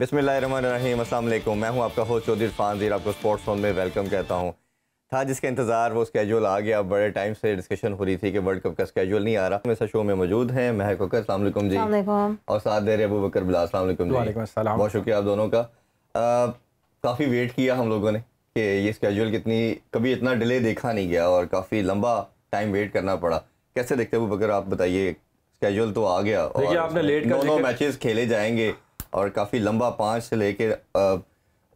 बिसमीम अल्लाम मैं हूं आपका होस्ट चौधरी फान जीर आपको स्पोर्ट्स फोन में वेलकम कहता हूं था जिसका इंतज़ार वो स्केजुअल आ गया बड़े टाइम से डिस्कशन हो रही थी कि वर्ल्ड कप का स्केजुअल नहीं आ रहा हमेशा शो में मौजूद हैं महक वकर सलामकुम जी और साथ दे रहे अबू बकर बिला सलामकुम जी बहुत शुक्रिया आप दोनों का काफ़ी वेट किया हम लोगों ने कि ये स्केजुअल कितनी कभी इतना डिले देखा नहीं गया और काफ़ी लंबा टाइम वेट करना पड़ा कैसे देखते अबू बकर आप बताइए स्केजुअल तो आ गया और आपने लेट दोनों मैचेस खेले जाएंगे और काफ़ी लंबा पांच से लेकर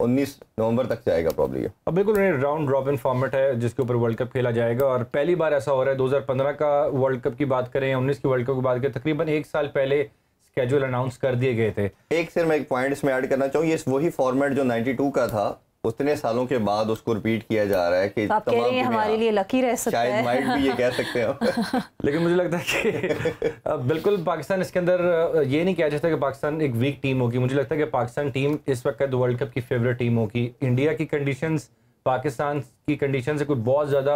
उन्नीस नवंबर तक जाएगा प्रॉब्लम अब बिल्कुल राउंड रॉबिन फॉर्मेट है जिसके ऊपर वर्ल्ड कप खेला जाएगा और पहली बार ऐसा हो रहा है 2015 का वर्ल्ड कप की बात करें उन्नीस की वर्ल्ड कप की बात करें तकरीबन एक साल पहले स्केड्यूल अनाउंस कर दिए गए थे एक सिर्फ मैं एक पॉइंट इसमें ऐड करना चाहूँ ये वही फॉर्मेट जो 92 का था उतने सालों के बाद उसको रिपीट किया जा रहा है कि तो आप कह रहे हैं हमारे लिए लकी रह सकता है शायद भी ये कह सकते हैं लेकिन मुझे लगता है कि बिल्कुल पाकिस्तान इसके अंदर ये नहीं कह जाता कि पाकिस्तान एक वीक टीम होगी मुझे लगता है कि पाकिस्तान टीम इस वक्त वर्ल्ड कप की फेवरेट टीम होगी इंडिया की कंडीशन पाकिस्तान की कंडीशन से कुछ बहुत ज़्यादा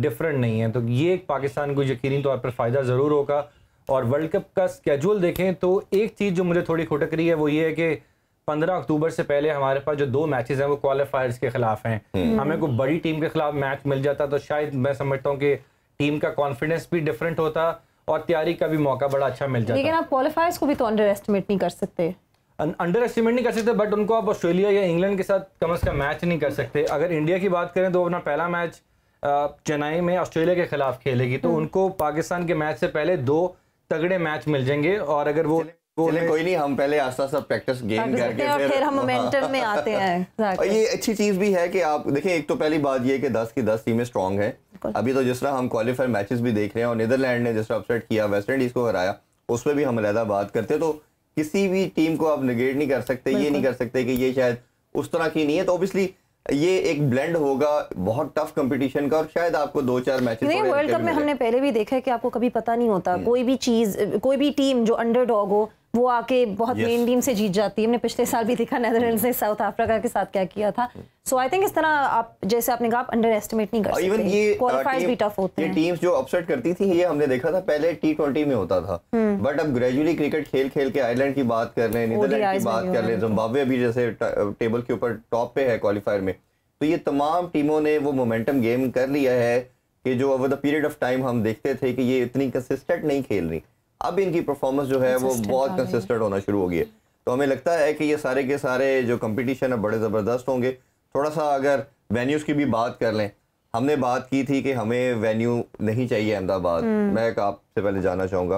डिफरेंट नहीं है तो ये पाकिस्तान को यकीनी तौर पर फ़ायदा ज़रूर होगा और वर्ल्ड कप का स्केजूल देखें तो एक चीज़ जो मुझे थोड़ी खुटक रही है वो ये है कि पंद्रह अक्टूबर से पहले हमारे पास जो दो मैचेस हैं वो क्वालिफायर्स के खिलाफ हैं हम्म। हमें कोई बड़ी टीम के खिलाफ मैच मिल जाता तो शायद मैं समझता हूँ कि टीम का कॉन्फिडेंस भी डिफरेंट होता और तैयारी का भी मौका बड़ा अच्छा मिल जाता लेकिन आप क्वालिफायर्स को भी तो अंडर एस्टिमेट नहीं कर सकते अंडर एस्टिमेट नहीं कर सकते बट उनको आप ऑस्ट्रेलिया या इंग्लैंड के साथ कम अज़ कम मैच नहीं कर सकते अगर इंडिया की बात करें तो अपना पहला मैच चेन्नई में ऑस्ट्रेलिया के खिलाफ खेलेगी तो हम्म। उनको पाकिस्तान के मैच से पहले दो तगड़े मैच मिल जाएंगे और अगर वो कोई नहीं हम पहले आस्ता आस्ता प्रैक्टिस गेन करके और फिर हम मोमेंटम हाँ। में आते हैं और ये अच्छी चीज भी है कि आप देखें एक तो पहली बात ये कि 10 की 10 टीमें स्ट्रांग हैं अभी तो जिस तरह हम क्वालिफायर मैचेस भी देख रहे हैं और नीदरलैंड ने जिस तरह अपसेट किया वेस्ट इंडीज को हराया उस पर भी हम अलहदा बात करते तो किसी भी टीम को आप निगेट नहीं कर सकते ये नहीं कर सकते कि ये शायद उस तरह की नहीं है तो ऑब्वियसली ये एक ब्लेंड होगा बहुत टफ कंपटीशन का और शायद आपको दो चार मैचेस नहीं वर्ल्ड कप में हमने पहले भी देखा है कि आपको कभी पता नहीं होता हम्म। कोई भी चीज कोई भी टीम जो अंडरडॉग हो वो आके बहुत मेन yes. टीम से जीत जाती है हमने पिछले साल भी देखा नेदरलैंड्स ने साउथ अफ्रीका के साथ क्या किया था सो आई थिंक इस तरह आप जैसे आपने कहा आप अंडर एस्टिमेट नहीं कर सकते इवन ये क्वालिफायर्स uh, भी टफ होते हैं ये टीम्स जो अपसेट करती थी ये हमने देखा था पहले टी20 में होता था बट हम्म। अब ग्रेजुअली क्रिकेट खेल खेल के आयरलैंड की बात कर लें नीदरलैंड की बात कर लें जिम्बाब्वे अभी जैसे टेबल के ऊपर टॉप पे है क्वालिफायर में तो ये तमाम टीमों ने वो मोमेंटम गेम कर लिया है कि जो over the period of time हम देखते थे कि ये इतनी कंसिस्टेंट नहीं खेल रही अब इनकी परफॉर्मेंस जो है वो बहुत कंसिस्टेंट होना शुरू होगी है तो हमें लगता है कि ये सारे के सारे जो कंपटीशन है बड़े ज़बरदस्त होंगे थोड़ा सा अगर वेन्यूज़ की भी बात कर लें हमने बात की थी कि हमें वेन्यू नहीं चाहिए अहमदाबाद हम्म। मैं आपसे पहले जाना चाहूँगा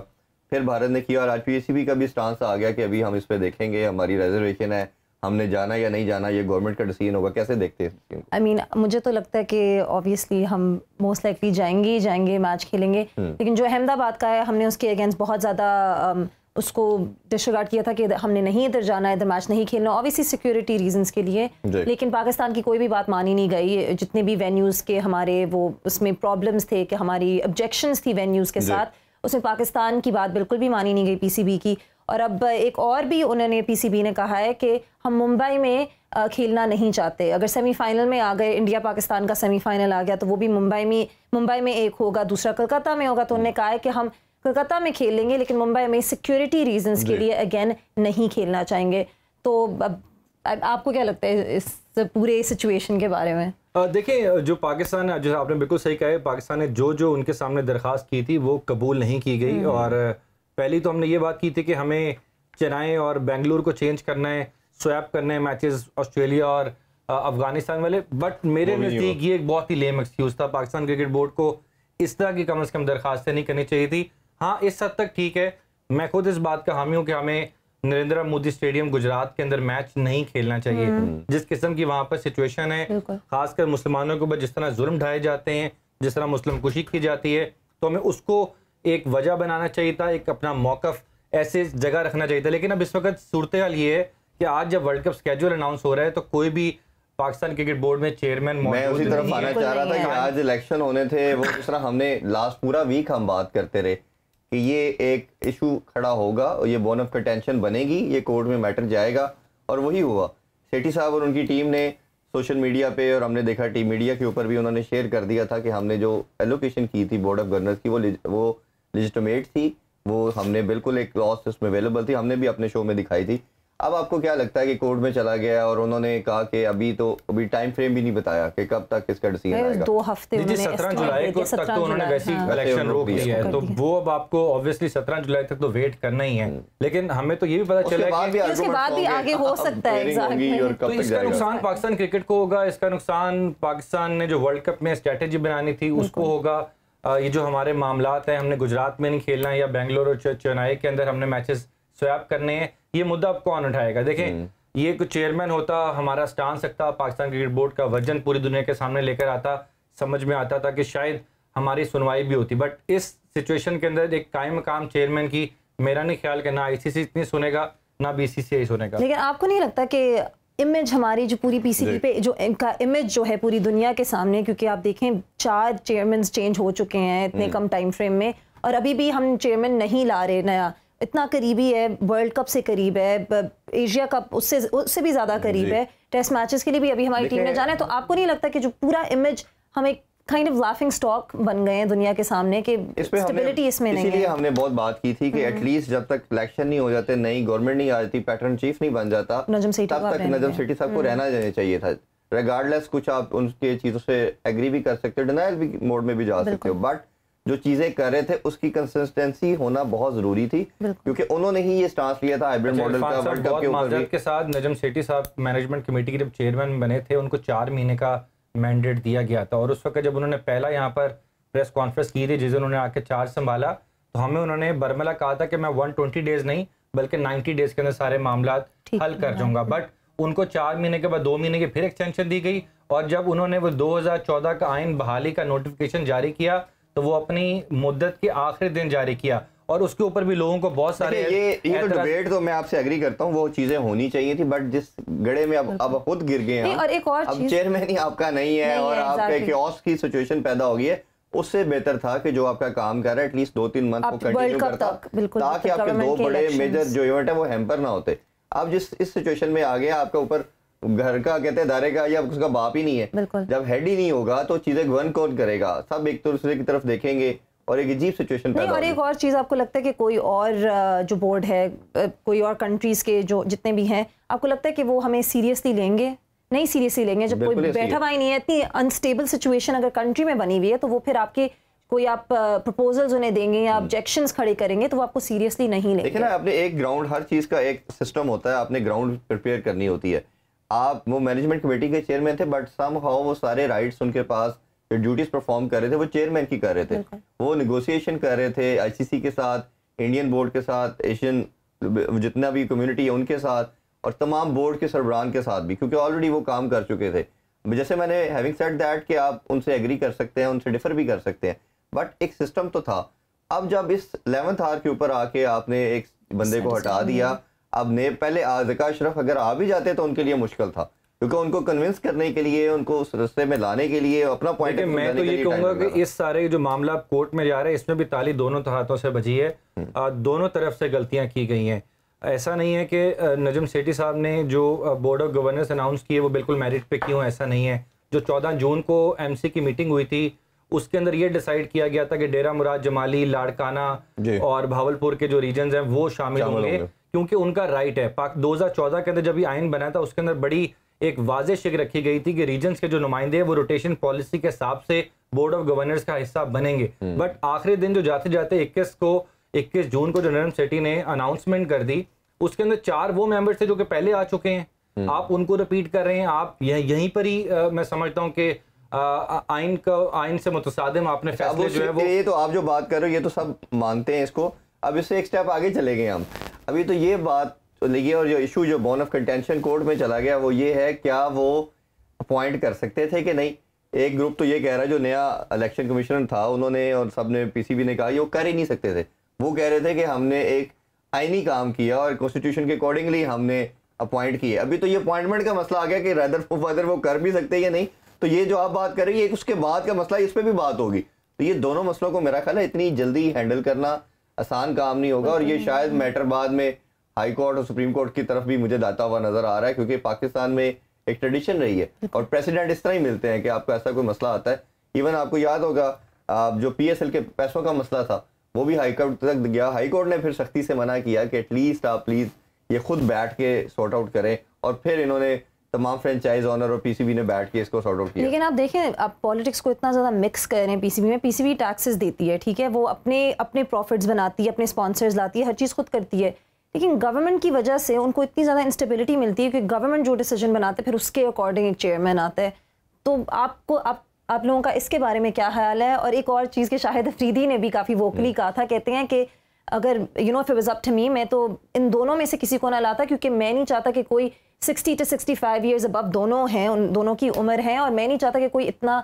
फिर भारत ने किया और आज पी का भी स्टांस आ गया कि अभी हम इस पर देखेंगे हमारी रिजर्वेशन है हमने जाना या नहीं जाना ये गवर्नमेंट का डिसीजन होगा कैसे देखते हैं आई मीन mean, मुझे तो लगता है कि ऑब्वियसली हम मोस्ट लाइकली जाएंगे ही जाएंगे मैच खेलेंगे हम्म। लेकिन जो अहमदाबाद का है हमने उसके अगेंस्ट बहुत ज़्यादा um, उसको डिशार्ड किया था कि हमने नहीं इधर जाना इधर मैच नहीं खेलना ऑब्वियसली सिक्योरिटी रीजंस के लिए लेकिन पाकिस्तान की कोई भी बात मानी नहीं गई जितने भी वेन्यूज़ के हमारे वो उसमें प्रॉब्लम्स थे कि हमारी ऑब्जेक्शंस थी वेन्यूज़ के साथ उसमें पाकिस्तान की बात बिल्कुल भी मानी नहीं गई पीसीबी की और अब एक और भी उन्होंने पीसीबी ने कहा है कि हम मुंबई में खेलना नहीं चाहते अगर सेमीफाइनल में आ गए इंडिया पाकिस्तान का सेमीफाइनल आ गया तो वो भी मुंबई में मुंबई में एक होगा दूसरा कलकत्ता में होगा तो उन्होंने कहा है कि हम कलकत्ता में खेल लेंगे लेकिन मुंबई में सिक्योरिटी रीजंस के लिए अगेन नहीं खेलना चाहेंगे तो अब आपको क्या लगता है इस पूरे सिचुएशन के बारे में देखिए जो पाकिस्तान जो आपने बिल्कुल सही कहा है पाकिस्तान ने जो जो उनके सामने दरख्वास्त की थी वो कबूल नहीं की गई हम्म। और पहली तो हमने ये बात की थी कि हमें चेन्नई और बेंगलुरु को चेंज करना है स्वैप करने हैं मैचेस ऑस्ट्रेलिया और अफगानिस्तान वाले बट मेरे नज़दीक ये एक बहुत ही लेम एक्सक्यूज़ था पाकिस्तान क्रिकेट बोर्ड को इस तरह की कम अज़ कम दरखास्तें नहीं करनी चाहिए थी हाँ इस हद तक ठीक है मैं खुद इस बात का हामी हूँ कि हमें नरेंद्र मोदी स्टेडियम गुजरात के अंदर मैच नहीं खेलना चाहिए हम्म। जिस किस्म की वहाँ पर सिचुएशन है खासकर मुसलमानों के ऊपर जिस तरह जुर्म ढाए जाते हैं जिस तरह मुस्लिम खुशी की जाती है तो हमें उसको एक वजह बनाना चाहिए था एक अपना मौकफ ऐसे जगह रखना चाहिए था लेकिन अब इस वक्त सूरत हाल ये है कि आज जब वर्ल्ड कप स्केड्यूल अनाउंस हो रहा है तो कोई भी पाकिस्तान क्रिकेट बोर्ड में चेयरमैन मैं उसी तरफ आना चाह रहा था कि आज इलेक्शन होने थे वो दूसरा हमने लास्ट पूरा वीक हम बात करते रहे कि ये एक इशू खड़ा होगा और ये बोन ऑफ कंटेंशन बनेगी ये कोर्ट में मैटर जाएगा और वही हुआ सेठी साहब और उनकी टीम ने सोशल मीडिया पे और हमने देखा टीम मीडिया के ऊपर भी उन्होंने शेयर कर दिया था कि हमने जो एलोकेशन की थी बोर्ड ऑफ गवर्नर्स की वो वो लिजिटमेट थी वो हमने बिल्कुल एक लॉस उसमें अवेलेबल थी हमने भी अपने शो में दिखाई थी अब आपको क्या लगता है कि कोर्ट में चला गया और उन्होंने कहा कि अभी तो अभी टाइम फ्रेम भी नहीं बताया कि कब तक इसका डिसीजन आएगा दो हफ्ते जी सत्रह जुलाई को तक तो उन्होंने वैसे ही इलेक्शन रोक दिया है तो वो अब आपको ऑब्वियसली सत्रह जुलाई तक तो वेट करना ही है हम्म। लेकिन हमें तो ये भी पता चला कि उसके बाद भी आगे हो सकता है तो इसका नुकसान पाकिस्तान क्रिकेट को होगा इसका नुकसान पाकिस्तान ने जो वर्ल्ड कप में स्ट्रेटेजी बनानी थी उसको होगा ये जो हमारे मामला हैं हमने गुजरात में नहीं खेलना है या बेंगलोर और चेन्नई के अंदर हमने मैचेस स्वैप करने हैं ये मुद्दा अब कौन उठाएगा देखें हम्म। ये कुछ चेयरमैन होता हमारा स्टांस सकता पाकिस्तान क्रिकेट बोर्ड का वजन पूरी दुनिया के सामने लेकर आता समझ में आता था कि शायद हमारी सुनवाई भी होती बट इस सिचुएशन के अंदर एक कायम काम चेयरमैन की मेरा नहीं ख्याल कि ना आईसीसी इतनी सुनेगा ना बीसीसीआई सुनेगा लेकिन आपको नहीं लगता कि इमेज हमारी जो पूरी पीसीबी पे जो इनका इमेज जो है पूरी दुनिया के सामने क्योंकि आप देखें चार चेयरमैन चेंज हो चुके हैं इतने हम्म। कम टाइम फ्रेम में और अभी भी हम चेयरमैन नहीं ला रहे नया इतना करीबी है वर्ल्ड कप से करीब है एशिया कप उससे उससे भी ज़्यादा करीब है टेस्ट मैचेस के लिए भी अभी हमारी टीम ने जाना है तो आपको नहीं लगता कि जो पूरा इमेज हम एक काइंड ऑफ लाफिंग स्टॉक बन गए हैं दुनिया के सामने कि स्टेबिलिटी इसमें नहीं है हमने बहुत बात की थी कि एटलीस्ट हम्म। जब तक इलेक्शन नहीं हो जाते नई गवर्नमेंट नहीं आ जाती पैटर्न चीफ नहीं बन जाता नजम सिटी तब तक नजम सिटी साहब को हम्म। रहना देना चाहिए था रिगार्डलेस कुछ आप उनके चीज़ों से एग्री भी कर सकते हो डिनाइल भी मोड में भी जा सकते हो बट जो चीज़ें कर रहे थे उसकी कंसिस्टेंसी होना बहुत ज़रूरी थी क्योंकि उन्होंने ही ये स्टांस लिया था हाइब्रिड अच्छा, मॉडल का वर्ल्ड कप के ऊपर के साथ नजम सेठी साहब मैनेजमेंट कमेटी के जब चेयरमैन बने थे उनको चार महीने का मैंडेट दिया गया था और उस वक्त जब उन्होंने पहला यहाँ पर प्रेस कॉन्फ्रेंस की थी जिसे उन्होंने आके चार्ज संभाला तो हमें उन्होंने बर्मला कहा था कि मैं वन ट्वेंटी डेज नहीं बल्कि नाइन्टी डेज के अंदर सारे मामला हल कर जाऊंगा बट उनको चार महीने के बाद दो महीने की फिर एक्सटेंशन दी गई और जब उन्होंने वो चौदह का आयन बहाली का नोटिफिकेशन जारी किया तो वो अपनी मुद्दत के आखिरी दिन जारी किया और उसके ऊपर भी लोगों को बहुत सारे ये ये तो डिबेट तो मैं आपसे एग्री करता हूँ वो चीजें होनी चाहिए थी बट जिस गड़े में अब अब खुद गिर गए हैं और एक और चेयरमैन ही आपका नहीं है और आपके ऑफ की सिचुएशन पैदा हो गई है उससे बेहतर था कि जो आपका काम कर रहा है एटलीस्ट दो तीन मंथ को कंटिन्यू करता ताकि मतलब आपके दो बड़े मेजर जो इवेंट है वो हैम्पर ना होते आप जिस इस सिचुएशन में आ गए आपके ऊपर घर का कहते हैं दारे का या उसका बाप ही नहीं है जब हेड ही नहीं होगा तो चीजें गवर्न कौन करेगा सब एक तो दूसरे की तरफ देखेंगे और एक अजीब सिचुएशन नहीं और एक और चीज़ आपको लगता है कि कोई और जो बोर्ड है कोई और कंट्रीज़ के जो जितने भी हैं आपको लगता है कि वो हमें सीरियसली लेंगे नहीं सीरियसली लेंगे जब कोई बैठा हुआ ही नहीं है इतनी अनस्टेबल सिचुएशन अगर कंट्री में बनी हुई है तो वो फिर आपके कोई आप प्रपोजल्स उन्हें देंगे या ऑब्जेक्शन हम्म। खड़े करेंगे तो वो आपको सीरियसली नहीं लेंगे ना आपने एक ग्राउंड हर चीज़ का एक सिस्टम होता है आपने ग्राउंड प्रिपेयर करनी होती है आप वो मैनेजमेंट कमेटी के चेयरमैन थे बट सम हाउ वो सारे राइट्स उनके पास जो ड्यूटीज परफॉर्म कर रहे थे वो चेयरमैन की कर रहे थे वो निगोसिएशन कर रहे थे आईसीसी के साथ इंडियन बोर्ड के साथ एशियन जितना भी कम्युनिटी है उनके साथ और तमाम बोर्ड के सरबरान के साथ भी क्योंकि ऑलरेडी वो काम कर चुके थे जैसे मैंने हैविंग सेट दैट कि आप उनसे एग्री कर सकते हैं उनसे डिफर भी कर सकते हैं बट एक सिस्टम तो था अब जब इस एलेवंथ हार के ऊपर आके आपने एक बंदे को हटा दिया अब ने पहले आजका अशरफ अगर आ भी जाते तो उनके लिए मुश्किल था क्योंकि उनको कन्विंस करने के लिए उनको उस रस्ते में लाने के लिए अपना पॉइंट मैं तो ये कहूंगा कि इस सारे जो मामला कोर्ट में जा रहा है इसमें भी ताली दोनों तो हाथों से बजी है हम्म। दोनों तरफ से गलतियां की गई हैं ऐसा नहीं है कि नजम सेठी साहब ने जो बोर्ड ऑफ गवर्नर्स अनाउंस किए वो बिल्कुल मेरिट पे क्यों ऐसा नहीं है जो चौदह जून को एम की मीटिंग हुई थी उसके अंदर ये डिसाइड किया गया था कि डेरा मुराद जमाली लाड़काना और भावलपुर के जो रीजन है वो शामिल होंगे क्योंकि उनका राइट है दो हजार के अंदर जब ये आइन बना था उसके अंदर बड़ी एक वाजे शिक रखी गई थी कि रीजन के जो नुमाइंदे हैं वो रोटेशन पॉलिसी के हिसाब से बोर्ड ऑफ गवर्नर्स का हिस्सा बनेंगे हम्म। बट आखिरी दिन जो जाते जाते इक्कीस को इक्कीस जून को जो नरम सेठी ने अनाउंसमेंट कर दी उसके अंदर चार वो मेंबर्स थे जो कि पहले आ चुके हैं हम्म। आप उनको रिपीट कर रहे हैं आप यहीं पर ही आ, मैं समझता हूँ कि आइन का आइन से मुतसादम आपने अच्छा, फैसले जो है वो ये तो आप जो बात कर रहे हो ये तो सब मानते हैं इसको अब इससे एक स्टेप आगे चले गए हम अभी तो ये बात तो देखिए और जो इशू जो बोन ऑफ कंटेंशन कोर्ट में चला गया वो ये है क्या वो अपॉइंट कर सकते थे कि नहीं एक ग्रुप तो ये कह रहा है जो नया इलेक्शन कमिश्नर था उन्होंने और सब ने पी ने कहा ये वो कर ही नहीं सकते थे वो कह रहे थे कि हमने एक आईनी काम किया और कॉन्स्टिट्यूशन के अकॉर्डिंगली हमने अपॉइंट किए अभी तो ये अपॉइंटमेंट का मसला आ गया कि रैदर फदर वो कर भी सकते या नहीं तो ये जो आप बात कर रही है उसके बाद का मसला इस पर भी बात होगी तो ये दोनों मसलों को मेरा ख्याल है इतनी जल्दी हैंडल करना आसान काम नहीं होगा और ये शायद मैटर बाद में हाई कोर्ट और सुप्रीम कोर्ट की तरफ भी मुझे दाता हुआ नजर आ रहा है क्योंकि पाकिस्तान में एक ट्रेडिशन रही है और प्रेसिडेंट इस तरह ही मिलते हैं कि आपको ऐसा कोई मसला आता है इवन आपको याद होगा आप जो पी के पैसों का मसला था वो भी हाई कोर्ट तक गया हाई कोर्ट ने फिर सख्ती से मना किया कि एटलीस्ट आप प्लीज़ ये खुद बैठ के सॉर्ट आउट करें और फिर इन्होंने तमाम फ्रेंचाइज ऑनर और पीसीबी ने बैठ के इसको सॉर्ट आउट किया लेकिन आप देखें आप पॉलिटिक्स को इतना ज़्यादा मिक्स कर रहे हैं पीसीबी में पीसीबी टैक्सेस देती है ठीक है वो अपने अपने प्रॉफिट्स बनाती है अपने स्पॉन्सर्स लाती है हर चीज़ खुद करती है लेकिन गवर्नमेंट की वजह से उनको इतनी ज़्यादा इंस्टेबिलिटी मिलती है कि गवर्नमेंट जो डिसीजन बनाते हैं फिर उसके अकॉर्डिंग एक चेयरमैन आते हैं तो आपको आप आप लोगों का इसके बारे में क्या ख्याल है और एक और चीज़ के शाहिद अफरीदी ने भी काफ़ी वोकली हम्म। कहा था कहते हैं कि अगर यू नो फिर अप टमी मैं तो इन दोनों में से किसी को ना लाता क्योंकि मैं नहीं चाहता कि कोई sixty two sixty five years अब दोनों हैं उन दोनों की उम्र है और मैं नहीं चाहता कि कोई इतना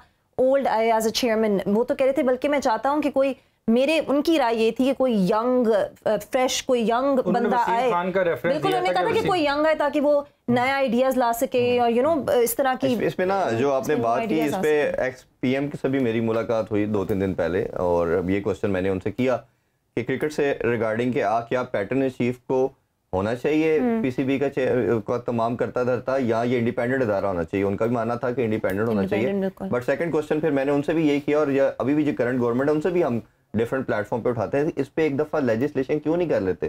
ओल्ड आए एज अ चेयरमैन वो तो कह रहे थे बल्कि मैं चाहता हूँ कि कोई मेरे उनकी राय ये थी कि कोई यंग फ्रेश कोई यंग बंदा आए बिल्कुल उन्होंने कहा था कि कोई यंग आए ताकि वो हम्म। नया आइडियाज ला सके हम्म। और यू नो इस तरह की इसमें ना जो आपने बात की इस पे एक्स पीएम की सभी मेरी मुलाकात हुई दो तीन दिन पहले और ये क्वेश्चन मैंने उनसे किया कि क्रिकेट से रिगार्डिंग के आ क्या पैटर्न चीफ को होना चाहिए पीसीबी हम्म। का, का तमाम करता धरता या ये इंडिपेंडेंट अदारा होना चाहिए उनका भी मानना था कि इंडिपेंडेंट होना चाहिए बट सेकंड क्वेश्चन फिर मैंने उनसे भी यही किया और अभी भी जो करंट गवर्नमेंट है उनसे भी हम डिफरेंट प्लेटफॉर्म पे उठाते हैं इस पे एक दफा लेजिस्लेशन क्यों नहीं कर लेते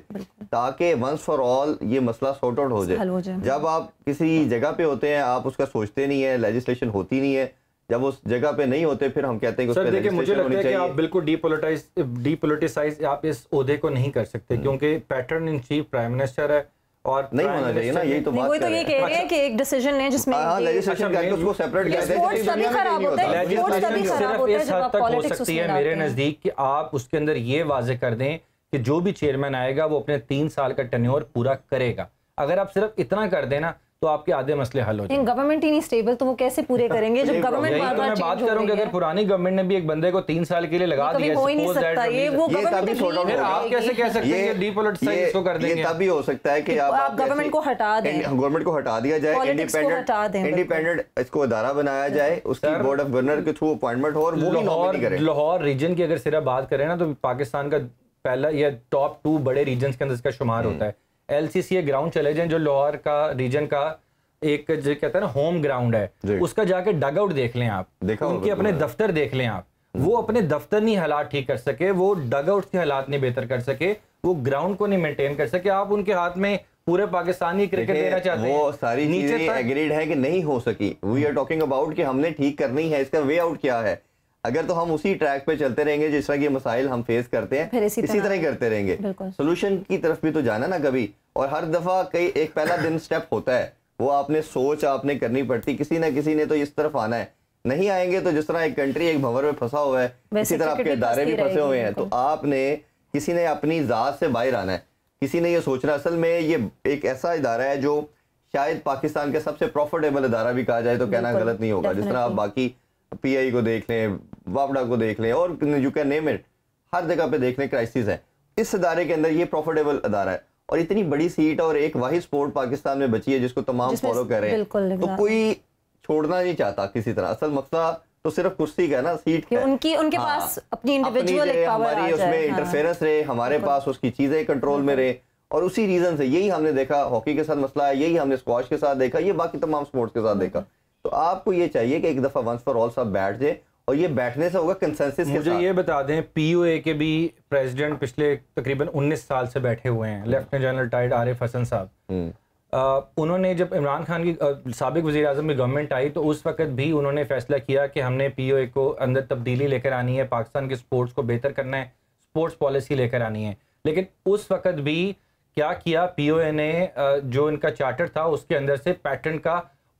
ताकि वंस फॉर ऑल ये मसला सॉर्ट आउट हो जाए जब आप किसी जगह पे होते हैं आप उसका सोचते नहीं है लेजिस्लेशन होती नहीं है जब उस जगह पे नहीं होते फिर हम कहते हैं कि सर देखिए मुझे लगता है कि आप बिल्कुल डीपोलिटाइज डीपोलिटिसाइज आप इस उदे को नहीं कर सकते हम्म। क्योंकि patron in chief prime minister है और नहीं होना चाहिए ना यही तो बात तो ये कह रहे हैं अच्छा। कि एक डिसीजन लें जिसमें हाँ लेजिस्लेशन हाँ, करके अच्छा, उसको सेपरेट कर दें स्पोर्ट्स तभी खराब होता है स्पोर्ट्स तभी खराब होता है जब आप पॉलिटिक्स है मेरे नजदीक कि आप उसके अंदर ये वाजे कर दें कि जो भी चेयरमैन आएगा वो अपने तीन साल का टेन्योर पूरा करेगा अगर आप सिर्फ इतना कर देना तो आपके आधे मसले हल हो जाएंगे गवर्नमेंट ही नहीं स्टेबल तो वो कैसे पूरे करेंगे जब गवर्नमेंट बार बार तो बात करूंगी अगर पुरानी गवर्नमेंट ने भी एक बंदे को तीन साल के लिए लगा तो दिया हो नहीं सकता ये वो गवर्नमेंट तो आप कैसे कह सकते हैं डीपोलिटिसाइज कर देंगे तभी हो सकता है कि तो आप गवर्नमेंट को हटा दें गवर्नमेंट को हटा दिया जाए इंडिपेंडेंट इंडिपेंडेंट इसको अदारा बनाया जाए उसका बोर्ड ऑफ गवर्नर के थ्रू अपॉइंटमेंट हो और वो लाहौर लाहौर रीजन की अगर सिर्फ बात करें ना तो पाकिस्तान का पहला या टॉप टू बड़े रीजन के अंदर इसका शुमार हम्म। होता है एल सी सी ए ग्राउंड चले जाएं जो लोअर का रीजन का एक जो कहते हैं ना होम ग्राउंड है उसका जाके डगआउट देख लें आप देखा उनके तो अपने दफ्तर देख लें आप वो हम्म। अपने दफ्तर नहीं हालात ठीक कर सके वो डगआउट के हालात नहीं बेहतर कर सके वो ग्राउंड को नहीं मेंटेन कर सके आप उनके हाथ में पूरे पाकिस्तानी क्रिकेट देना चाहते हैं वो सारी नीचे एग्रीड है कि नहीं हो सकी वी आर टॉकिंग अबाउट कि हमने ठीक करनी है इसका वे आउट क्या है अगर तो हम उसी ट्रैक पे चलते रहेंगे जिस तरह के मसाइल हम फेस करते हैं इसी तरह ही करते रहेंगे सोल्यूशन की तरफ भी तो जाना ना कभी और हर दफ़ा कई एक पहला दिन स्टेप होता है वो आपने सोच आपने करनी पड़ती किसी ना किसी ने तो इस तरफ आना है नहीं आएंगे तो जिस तरह एक कंट्री एक भंवर में फंसा हुआ है इसी तरह आपके इदारे भी फंसे हुए हैं तो आपने किसी ने अपनी ज़ात से बाहर आना है किसी ने ये सोचना असल में ये एक ऐसा इदारा है जो शायद पाकिस्तान के सबसे प्रॉफिटेबल इदारा भी कहा जाए तो कहना गलत नहीं होगा जिस तरह आप बाकी पीआई को देख लें वापडा को देख लें और यू कैन नेम इट हर जगह पे देख लें क्राइसिस है इस इदारे के अंदर ये प्रॉफिटेबल अदारा है और इतनी बड़ी सीट और एक वही स्पोर्ट पाकिस्तान में बची है जिसको तमाम फॉलो कर रहे हैं तो कोई छोड़ना नहीं चाहता किसी तरह असल मसला तो सिर्फ कुर्सी का ना सीट का उनकी उनके हाँ, पास अपनी इंडिविजुअल एक पावर हमारी उसमें इंटरफेरेंस हाँ। रहे हमारे पास उसकी चीजें कंट्रोल में रहे और उसी रीजन से यही हमने देखा हॉकी के साथ मसला है यही हमने स्क्वाश के साथ देखा ये बाकी तमाम स्पोर्ट्स के साथ देखा तो आपको ये चाहिए कि एक दफा वंस फॉर ऑल सब बैठ जाए और ये बैठने से होगा कंसेंसिस मुझे ये बता दें पीयूए के भी प्रेसिडेंट पिछले तकरीबन 19 साल से बैठे हुए हैं lieutenant general retired Arif Hasan साहब हम्म। उन्होंने जब इमरान खान की सबक वजी अजम की गवर्नमेंट आई तो उस वक्त भी उन्होंने फैसला किया कि हमने पी को अंदर तब्दीली लेकर आनी है पाकिस्तान के स्पोर्ट्स को बेहतर करना है स्पोर्ट्स पॉलिसी लेकर आनी है लेकिन उस वक्त भी क्या किया पी ओ ने जो इनका चार्टर था उसके अंदर से पैटर्न का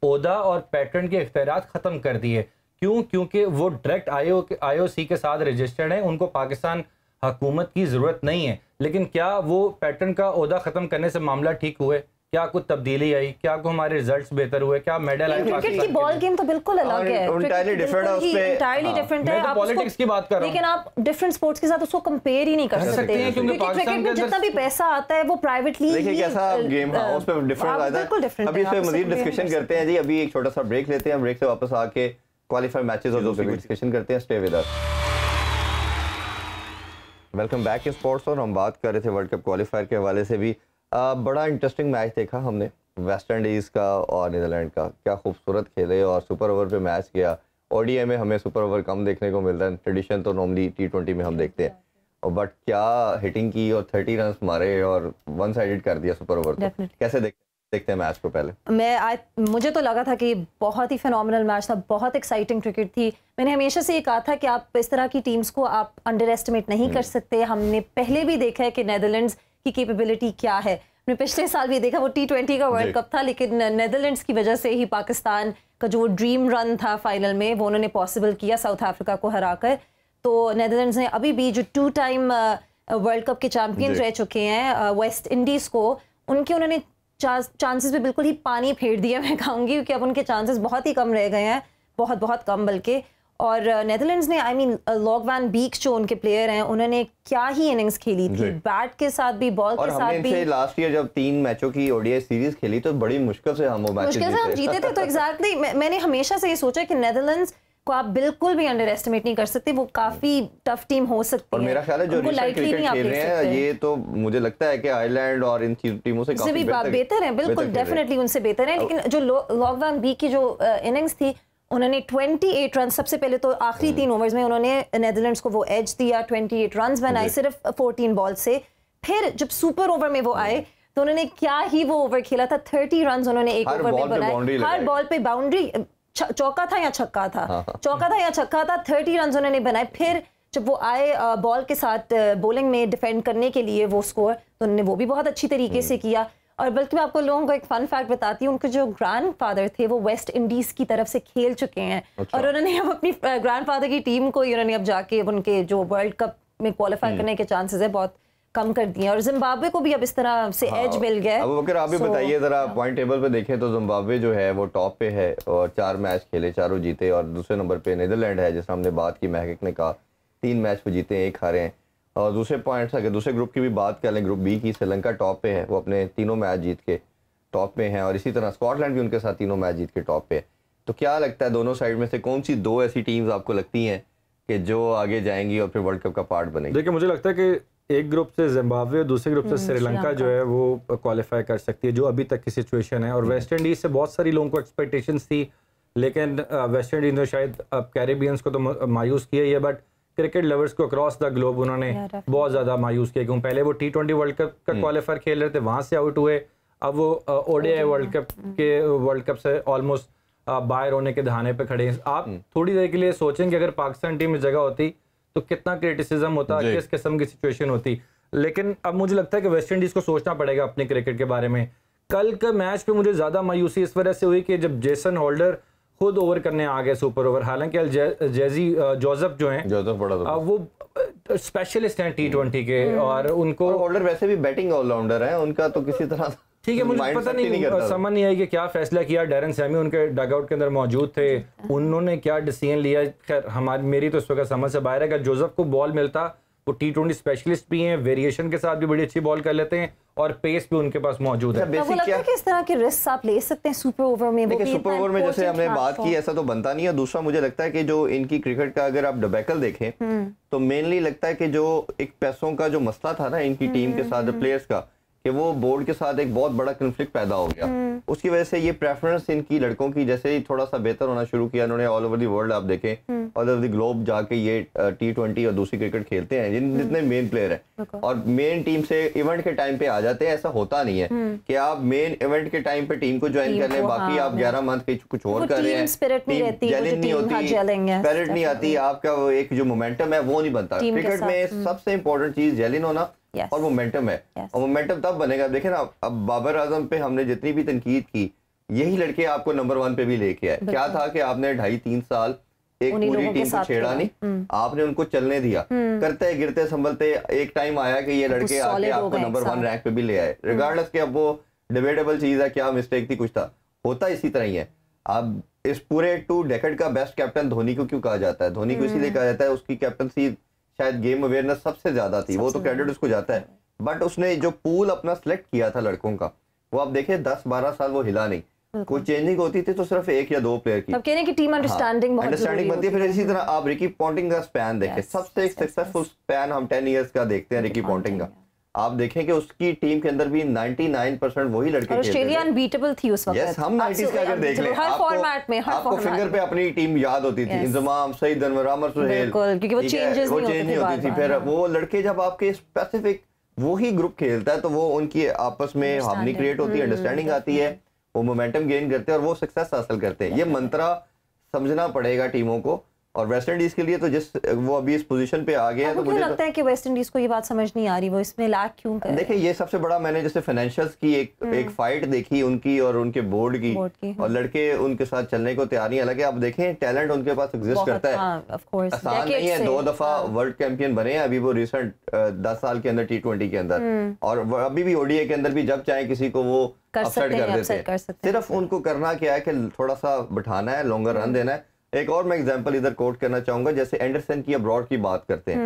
अहदा और पैटर्न के इख्तियार ख़त्म कर दिए क्यों क्योंकि वो डायरेक्ट आईओ आईओसी के साथ रजिस्टर्ड हैं उनको पाकिस्तान हकूमत की ज़रूरत नहीं है लेकिन क्या वो पैटर्न का अहदा ख़त्म करने से मामला ठीक हुए क्या कुछ तब्दीली आई क्या को हमारे रिजल्ट्स बेहतर हुए क्या मेडल आए क्रिकेट की बॉल गेम तो बिल्कुल अलग है इंटायरली डिफरेंट है उसमें इंटायरली डिफरेंट है तो आप पॉलिटिक्स की बात कर रहे हैं लेकिन आप डिफरेंट स्पोर्ट्स के साथ उसको कंपेयर ही नहीं कर सकते क्योंकि क्रिकेट में जितना भी पैसा आता है वो प्राइवेटली देखिए कैसा गेम है उस पे डिफरेंट हाँ, आता है अभी इस पे मजीद डिस्कशन करते हैं जी अभी एक छोटा सा ब्रेक लेते हैं ब्रेक से वापस आके क्वालिफाई मैचेस और दूसरी डिस्कशन करते हैं stay with us welcome back in sports और हम बात कर रहे थे वर्ल्ड कप क्वालिफायर के हवाले से भी आ, बड़ा इंटरेस्टिंग मैच देखा हमने वेस्ट इंडीज़ का और नीदरलैंड का क्या खूबसूरत खेले और सुपर ओवर पे मैच गया ओडीए में हमें सुपर ओवर कम देखने को मिल रहा है ट्रेडिशन तो नॉर्मली टी ट्वेंटी में हम देखते हैं बट क्या हिटिंग की और थर्टी रन मारे और वन साइडेड कर दिया सुपर ओवर तो कैसे देखते देखते हैं मैच को पहले मैं आज मुझे तो लगा था कि बहुत ही फिनोमिनल मैच था बहुत एक्साइटिंग क्रिकेट थी मैंने हमेशा से ये कहा था कि आप इस तरह की टीम्स को आप अंडर एस्टिमेट नहीं कर हम्म। सकते हमने पहले भी देखा है कि नैदरलैंड की कैपेबिलिटी क्या है हमने पिछले साल भी देखा वो टी ट्वेंटी का वर्ल्ड कप था लेकिन नेदरलैंड्स की वजह से ही पाकिस्तान का जो ड्रीम रन था फाइनल में वो उन्होंने पॉसिबल किया साउथ अफ्रीका को कर तो नेदरलैंड्स ने अभी भी जो टू टाइम वर्ल्ड कप के चैंपियंस रह चुके हैं वेस्ट इंडीज़ को उनके उन्होंने चांसेस भी बिल्कुल ही पानी फेर दिया मैं कहूँगी क्योंकि अब उनके चांसेस बहुत ही कम रह गए हैं बहुत बहुत कम बल्कि और नेदरलैंड्स uh, ने I mean Logan van Beek जो उनके प्लेयर हैं उन्होंने क्या ही इनिंग्स खेली थी बैट के साथ भी बॉल के साथ भी लास्ट ईयर जब तीन मैचों की ओडीआई सीरीज खेली तो बड़ी मुश्किल से हम वो मैच मुश्किल से हम जीते थे तो एग्जैक्टली exactly, मैंने हमेशा से ये सोचा कि नेदरलैंड्स को आप बिल्कुल भी अंडर एस्टिमेट नहीं कर सकते वो काफी टफ टीम हो सकती और है मेरा ख्याल है जो क्रिकेट खेल रहे हैं ये तो मुझे लगता है कि आयरलैंड और इन टीमों से काफी बेहतर है बिल्कुल डेफिनेटली उनसे बेहतर है लेकिन जो लॉकडाउन बी की जो इनिंग्स uh, थी उन्होंने 28 रन सबसे पहले तो आखिरी हम्म। तीन ओवर्स में उन्होंने नेदरलैंड्स को वो एज दिया 28 रन बनाए सिर्फ 14 बॉल से फिर जब सुपर ओवर में वो आए हम्म। तो उन्होंने क्या ही वो ओवर खेला था 30 रन उन्होंने एक ओवर में बनाए हर बॉल पे बाउंड्री चौका था या छक्का था हाँ, हाँ। चौका था या छक्का था थर्टी रन उन्होंने बनाए फिर जब वो आए बॉल के साथ बॉलिंग में डिफेंड करने के लिए वो स्कोर तो उन्होंने वो भी बहुत अच्छी तरीके हम्म। से किया और बल्कि मैं आपको लोगों को एक फन फैक्ट बताती हूँ उनके जो ग्रैंडफादर फादर थे वो वेस्ट इंडीज की तरफ से खेल चुके हैं अच्छा। और उन्होंने अब अपनी ग्रैंडफादर फादर की टीम को उन्होंने अब जाके उनके जो वर्ल्ड कप में क्वालिफाई हम्म। करने के चांसेस है बहुत कम कर दिए और जिम्बाब्वे को भी अब इस तरह से हाँ, एज मिल गया अब अगर आप भी so, बताइए जरा पॉइंट टेबल पे देखें तो जिम्बाब्वे जो है वो टॉप पे है और चार मैच खेले चारों जीते और दूसरे नंबर पे नीदरलैंड है जिसमें हमने बात की महक ने कहा तीन मैच पे जीते एक हारे हैं और दूसरे पॉइंट्स अगर दूसरे ग्रुप की भी बात कर लें ग्रुप बी की श्रीलंका टॉप पे है वो अपने तीनों मैच जीत के टॉप पे हैं और इसी तरह स्कॉटलैंड भी उनके साथ तीनों मैच जीत के टॉप पे है तो क्या लगता है दोनों साइड में से कौन सी दो ऐसी टीम्स आपको लगती हैं कि जो आगे जाएंगी और फिर वर्ल्ड कप का पार्ट बनेगी देखिए मुझे लगता है कि एक ग्रुप से जिम्बावे और दूसरे ग्रुप से हम्म, श्रीलंका जो है वो क्वालिफाई कर सकती है जो अभी तक की सिचुएशन है और वेस्ट हम्म। इंडीज से बहुत सारी लोगों को एक्सपेक्टेशन थी लेकिन वेस्ट इंडीज ने शायद अब कैरेबियंस को तो मायूस किया ही है बट क्रिकेट लवर्स को अक्रॉस द ग्लोब उन्होंने बहुत ज़्यादा मायूस किया क्योंकि पहले वो टी ट्वेंटी वर्ल्ड कप का क्वालिफायर हम्म। खेल रहे थे वहाँ से आउट हुए अब वो ओडीआई वर्ल्ड कप के वर्ल्ड कप से ऑलमोस्ट बाहर होने के दहाने पे खड़े हैं आप थोड़ी देर के लिए सोचें कि अगर पाकिस्तान टीम में जगह होती तो कितना क्रिटिसिज्म होता किस किस्म की सिचुएशन होती लेकिन अब मुझे लगता है कि वेस्ट इंडीज को सोचना पड़ेगा अपने क्रिकेट के बारे में कल के मैच पे मुझे ज़्यादा मायूसी इस वजह से हुई कि जब जेसन होल्डर खुद ओवर करने आ गए सुपर ओवर हालांकि जेजी जोसेफ जो हैं जोसेफ बड़ा आ, तो वो स्पेशलिस्ट हैं टी ट्वेंटी के हम्म। और उनको होल्डर वैसे भी बैटिंग ऑलराउंडर है उनका तो किसी तरह ठीक है मुझे पता नहीं, नहीं समझ नहीं आई कि क्या फैसला किया डेरन सैमी उनके डगआउट के अंदर मौजूद थे हाँ। उन्होंने क्या डिसीजन लिया खैर हमारी मेरी तो इस वक्त समझ से बाहर है अगर जोसेफ को बॉल मिलता वो टी ट्वेंटी स्पेशलिस्ट भी हैं वेरिएशन के साथ भी बड़ी अच्छी बॉल कर लेते हैं और पेस भी उनके पास मौजूद है अच्छा, तो लगता है कि इस तरह के रिस्क आप ले सकते हैं सुपर ओवर में वो सुपर ओवर में जैसे हमने बात तो- की ऐसा तो बनता नहीं है दूसरा मुझे लगता है कि जो इनकी क्रिकेट का अगर आप डबैकल देखें हम्म। तो मेनली लगता है कि जो एक पैसों का जो मसला था ना इनकी टीम हम्म, के हम्म, साथ प्लेयर्स का कि वो बोर्ड के साथ एक बहुत बड़ा कन्फ्लिक्ट पैदा हो गया हम्म। उसकी वजह से ये प्रेफरेंस इनकी लड़कों की जैसे ही थोड़ा सा बेहतर होना शुरू किया उन्होंने ऑल ओवर दी वर्ल्ड आप देखें ऑल ओवर दी ग्लोब जाके ये टी ट्वेंटी और दूसरी क्रिकेट खेलते हैं जिन जितने मेन हम्म। प्लेयर हैं और मेन टीम से इवेंट के टाइम पे आ जाते हैं ऐसा होता नहीं है हम्म। कि आप मेन इवेंट के टाइम पे टीम को ज्वाइन कर लें बाकी आप ग्यारह मंथ के कुछ और कर रहे हैं स्पिरिट हाँ, नहीं होती स्पिरिट हाँ, नहीं आती आपका एक जो मोमेंटम है वो नहीं बनता क्रिकेट में सबसे इंपॉर्टेंट चीज जेलिन होना yes. और मोमेंटम है yes. और मोमेंटम तब बनेगा देखे ना अब बाबर आजम पे हमने जितनी भी तनकीद की यही लड़के आपको नंबर वन पे भी लेके आए क्या था कि आपने ढाई तीन साल एक पूरी टीम को छेड़ा नहीं हम्म। आपने उनको चलने दिया हम्म। करते गिरते संभलते एक टाइम आया कि ये तो लड़के आके आपको नंबर वन रैंक पे भी ले आए रिगार्डलेस हम्म। के अब वो डिबेटेबल चीज है क्या मिस्टेक थी कुछ था होता इसी तरह ही है अब इस पूरे टू डेकेड का बेस्ट कैप्टन धोनी को क्यों कहा जाता है धोनी को इसीलिए कहा जाता है उसकी कैप्टनसी शायद गेम अवेयरनेस सबसे ज्यादा थी सबसे वो तो क्रेडिट उसको जाता है बट उसने जो पूल अपना सिलेक्ट किया था लड़कों का वो आप देखे दस बारह साल वो हिला नहीं कोई चेंजिंग होती थी तो सिर्फ एक या दो प्लेयर की अब कहने की टीम अंडरस्टैंडिंग हाँ, अंडरस्टैंडिंग बनती है फिर इसी तरह आप रिकी पॉन्टिंग का स्पैन देखें सबसे एक सक्सेसफुल स्पैन हम टेन इयर्स का देखते हैं रिकी पॉन्टिंग का आप देखें कि उसकी टीम के अंदर भी 99 वही लड़के ऑस्ट्रेलिया अनबीटेबल थी उस वक्त yes, हम 90s का अगर देख लें हर फॉर्मेट में हर आपको फिंगर पे अपनी टीम याद होती थी इंजमाम सईद अनवर अमर सुहेल क्योंकि वो चेंजेस नहीं होती थी, थी, थी फिर वो लड़के जब आपके स्पेसिफिक वही ग्रुप खेलता है तो वो उनकी आपस में हार्मनी क्रिएट होती है अंडरस्टैंडिंग हम्म, आती है वो मोमेंटम गेन करते हैं और वो सक्सेस हासिल करते हैं ये मंत्रा समझना पड़ेगा टीमों को और वेस्ट इंडीज के लिए तो जिस वो अभी इस पोजीशन पे आ गया है तो मुझे लगता तो, है कि वेस्ट इंडीज को ये बात समझ नहीं आ रही वो इसमें लाख क्यों कर देखिए ये सबसे बड़ा मैंने जैसे फाइनेंशियल्स की एक हम्म। एक फाइट देखी उनकी और उनके बोर्ड की, बोर्ड की हाँ। और लड़के उनके साथ चलने को तैयार नहीं हालांकि आप देखें टैलेंट उनके पास एग्जिस्ट करता है हाँ, आसान नहीं है दो दफा वर्ल्ड हाँ। चैंपियन बने हैं अभी वो रिसेंट दस साल के अंदर टी के अंदर हम्म। और अभी भी ओडीए के अंदर भी जब चाहे किसी को वो कर देते हैं सिर्फ उनको करना क्या है कि थोड़ा सा बिठाना है लॉन्गर हम्म। रन देना है एक और मैं एग्जांपल इधर कोट करना चाहूंगा जैसे एंडरसन की अब्रॉड की बात करते हैं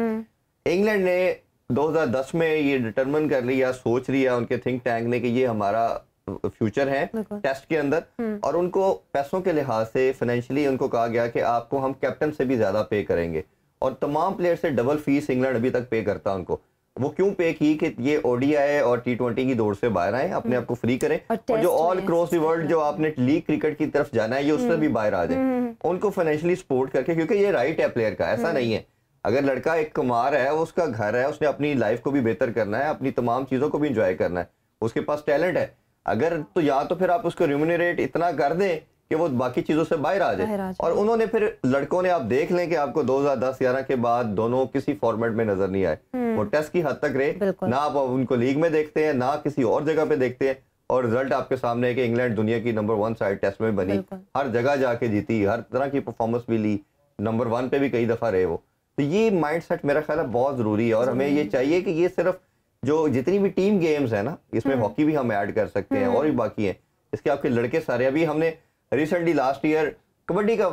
इंग्लैंड हम्म। ने 2010 में ये डिटरमिन कर लिया सोच लिया उनके थिंक टैंक ने कि ये हमारा फ्यूचर है टेस्ट के अंदर हम्म। और उनको पैसों के लिहाज से फाइनेंशियली उनको कहा गया कि आपको हम कैप्टन से भी ज्यादा पे करेंगे और तमाम प्लेयर से डबल फीस इंग्लैंड अभी तक पे करता उनको वो क्यों पे की कि ये ओडीआई और टी ट्वेंटी की दौड़ से बाहर आए अपने हम्म। आप को फ्री करें और, और जो ऑल क्रॉस वर्ल्ड जो आपने लीग क्रिकेट की तरफ जाना है ये उससे भी हम्म। बाहर आ जाए हम्म। उनको फाइनेंशियली सपोर्ट करके क्योंकि ये राइट है प्लेयर का ऐसा नहीं है अगर लड़का एक कुमार है उसका घर है उसने अपनी लाइफ को भी बेहतर करना है अपनी तमाम चीज़ों को भी इंजॉय करना है उसके पास टैलेंट है अगर तो या तो फिर आप उसको रिम्यूनरेट इतना कर दें कि वो बाकी चीज़ों से बाहर आ जाए और उन्होंने फिर लड़कों ने आप देख लें कि आपको 2010 11 के बाद दोनों किसी फॉर्मेट में नजर नहीं आए हम्म। वो टेस्ट की हद तक रहे ना आप उनको लीग में देखते हैं ना किसी और जगह पे देखते हैं और रिजल्ट आपके सामने है कि इंग्लैंड दुनिया की नंबर वन साइड टेस्ट में बनी हर जगह जाके जीती हर तरह की परफॉर्मेंस भी ली नंबर वन पे भी कई दफ़ा रहे वो तो ये माइंड सेट मेरा ख्याल है बहुत ज़रूरी है और हमें ये चाहिए कि ये सिर्फ जो जितनी भी टीम गेम्स है ना इसमें हॉकी हम्म। भी हम ऐड कर सकते हैं हम्म। और भी बाकी हैं इसके आपके लड़के सारे अभी हमने रिसेंटली लास्ट ईयर कबड्डी का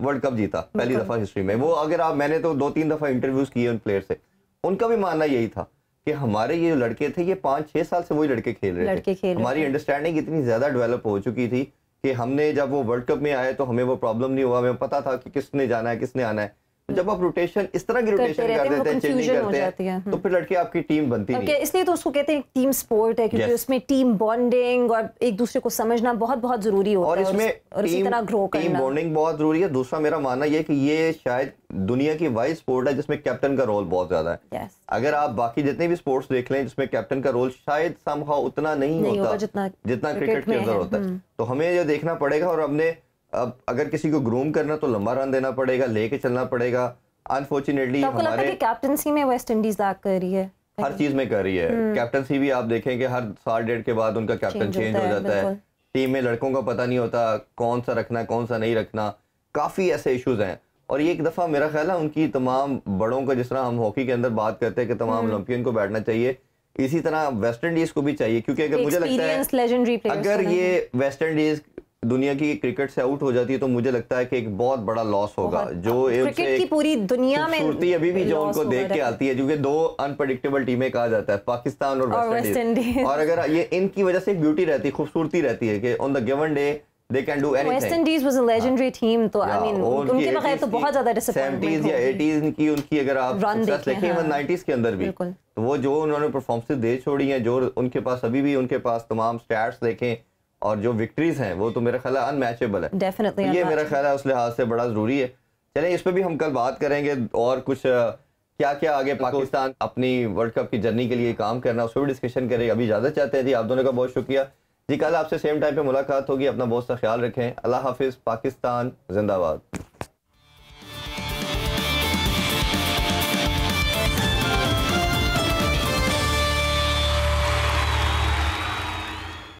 वर्ल्ड कप जीता पहली दफा हिस्ट्री में वो अगर आप मैंने तो दो तीन दफा इंटरव्यूज किए उन प्लेयर से उनका भी मानना यही था कि हमारे ये लड़के थे ये पांच छह साल से वही लड़के खेल रहे लड़के थे खेल हमारी अंडरस्टैंडिंग इतनी ज्यादा डेवलप हो चुकी थी कि हमने जब वो वर्ल्ड कप में आए तो हमें वो प्रॉब्लम नहीं हुआ हमें पता था कि किसने जाना है किसने आना है जब आप रोटेशन इस तरह की रोटेशन कर देते हैं चेंजिंग करते हैं तो फिर लड़के आपकी टीम बनती okay, नहीं इसलिए तो उसको कहते हैं टीम स्पोर्ट है क्योंकि उसमें टीम बॉन्डिंग और एक दूसरे को समझना बहुत बहुत जरूरी होता है और इसमें और, इसी तरह ग्रो करना टीम बॉन्डिंग बहुत जरूरी है दूसरा मेरा मानना यह कि ये शायद दुनिया की वाइज स्पोर्ट है जिसमें कैप्टन का रोल बहुत ज्यादा है अगर आप बाकी जितने भी स्पोर्ट्स देख लें जिसमें कैप्टन का रोल शायद समहा उतना नहीं होता जितना क्रिकेट के अंदर होता है हम्म। तो हमें यह देखना पड़ेगा और हमने अब अगर किसी को ग्रूम करना तो लंबा रन देना पड़ेगा लेके चलना पड़ेगा अनफॉर्चुनेटली तो हमारे कैप्टनसी में वेस्ट इंडीज लैक कर रही है हर चीज में कर रही है कैप्टनसी हम्म। भी आप कि हर साल डेढ़ के बाद उनका कैप्टन चेंज हो जाता है टीम में लड़कों का पता नहीं होता कौन सा रखना कौन सा नहीं रखना काफ़ी ऐसे इश्यूज हैं और ये एक दफ़ा मेरा ख्याल है उनकी तमाम बड़ों का जिस तरह हम हॉकी के अंदर बात करते हैं कि तमाम ओलंपियन हम्म। को बैठना चाहिए इसी तरह वेस्ट इंडीज को भी चाहिए क्योंकि अगर मुझे लगता है अगर ये वेस्ट इंडीज दुनिया की क्रिकेट से आउट हो जाती है तो मुझे लगता है कि एक बहुत बड़ा लॉस होगा जो क्रिकेट की पूरी दुनिया में अभी भी जो उनको देख के आती है क्योंकि दो अनप्रडिक्टेबल टीमें कहा जाता है पाकिस्तान और वेस्ट इंडीज और अगर ये इनकी वजह से ब्यूटी रहती है खूबसूरती रहती है कि on the given day they can do anything west indies was a legendary हाँ. team तो yeah, I mean उनके बगैर तो बहुत ज्यादा disappointment 70s या 80s इनकी उनकी अगर आप success देखें इवन हाँ. 90s के अंदर भी तो वो जो उन्होंने परफॉर्मेंसेस दे छोड़ी हैं जो उनके पास अभी भी उनके पास तमाम स्टैट्स देखें और जो विक्ट्रीज हैं वो तो मेरा ख्याल अनमैचेबल है डेफिनेटली तो ये मेरा ख्याल है उस लिहाज से बड़ा ज़रूरी है चलें इस पर भी हम कल बात करेंगे और कुछ क्या क्या आगे पाकिस्तान अपनी वर्ल्ड कप की जर्नी के लिए काम करना उस पर भी डिस्कशन करें अभी इजाज़त चाहते हैं जी आप दोनों का बहुत शुक्रिया जी कल आपसे सेम टाइम पे मुलाकात होगी अपना बहुत सा ख्याल रखें अल्लाह हाफिज़ पाकिस्तान जिंदाबाद